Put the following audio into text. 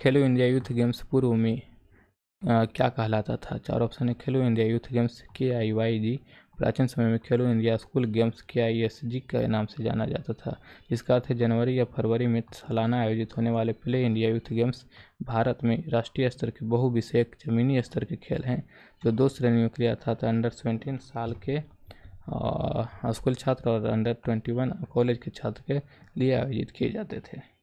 खेलो India youth games पूर्व में आ, क्या कहलाता था चार ऑप्शन है खेलो इंडिया यूथ गेम्स के आई वाई जी प्राचीन समय में खेलो इंडिया स्कूल गेम्स के आई एस जी के नाम से जाना जाता था जिसका अर्थ है जनवरी या फरवरी में सालाना आयोजित होने वाले play India youth games Bharat में राष्ट्रीय स्तर के बहुविषयक जमीनी स्तर के खेल हैं जो दो श्रेणियों के लिए अर्थात अंडर सेवेंटीन साल के स्कूल छात्र और अंडर ट्वेंटी वन कॉलेज के छात्र के लिए आयोजित किए जाते थे